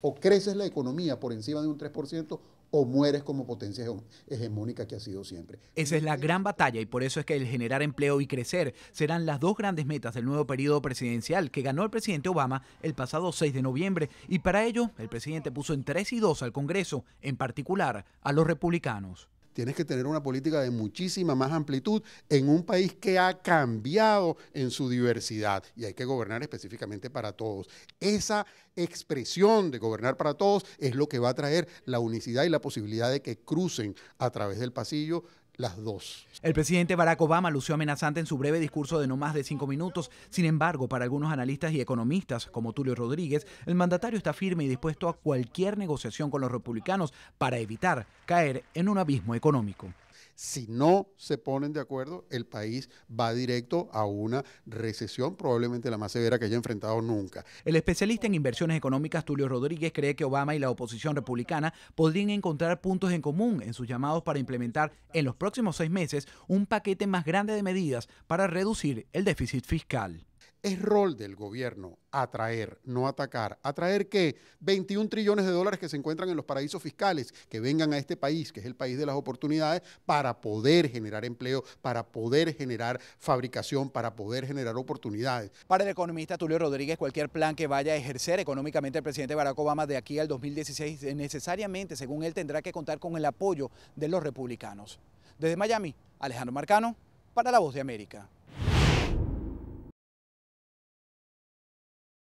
O creces la economía por encima de un 3% o mueres como potencia hegemónica que ha sido siempre. Esa es la gran batalla y por eso es que el generar empleo y crecer serán las dos grandes metas del nuevo periodo presidencial que ganó el presidente Obama el pasado 6 de noviembre y para ello el presidente puso en 3 y 2 al Congreso, en particular a los republicanos. Tienes que tener una política de muchísima más amplitud en un país que ha cambiado en su diversidad y hay que gobernar específicamente para todos. Esa expresión de gobernar para todos es lo que va a traer la unicidad y la posibilidad de que crucen a través del pasillo las dos. El presidente Barack Obama lució amenazante en su breve discurso de no más de cinco minutos. Sin embargo, para algunos analistas y economistas, como Tulio Rodríguez, el mandatario está firme y dispuesto a cualquier negociación con los republicanos para evitar caer en un abismo económico. Si no se ponen de acuerdo, el país va directo a una recesión, probablemente la más severa que haya enfrentado nunca. El especialista en inversiones económicas, Tulio Rodríguez, cree que Obama y la oposición republicana podrían encontrar puntos en común en sus llamados para implementar en los próximos seis meses un paquete más grande de medidas para reducir el déficit fiscal. Es rol del gobierno atraer, no atacar. ¿Atraer que 21 trillones de dólares que se encuentran en los paraísos fiscales, que vengan a este país, que es el país de las oportunidades, para poder generar empleo, para poder generar fabricación, para poder generar oportunidades. Para el economista Tulio Rodríguez, cualquier plan que vaya a ejercer económicamente el presidente Barack Obama de aquí al 2016 eh, necesariamente, según él, tendrá que contar con el apoyo de los republicanos. Desde Miami, Alejandro Marcano, para La Voz de América.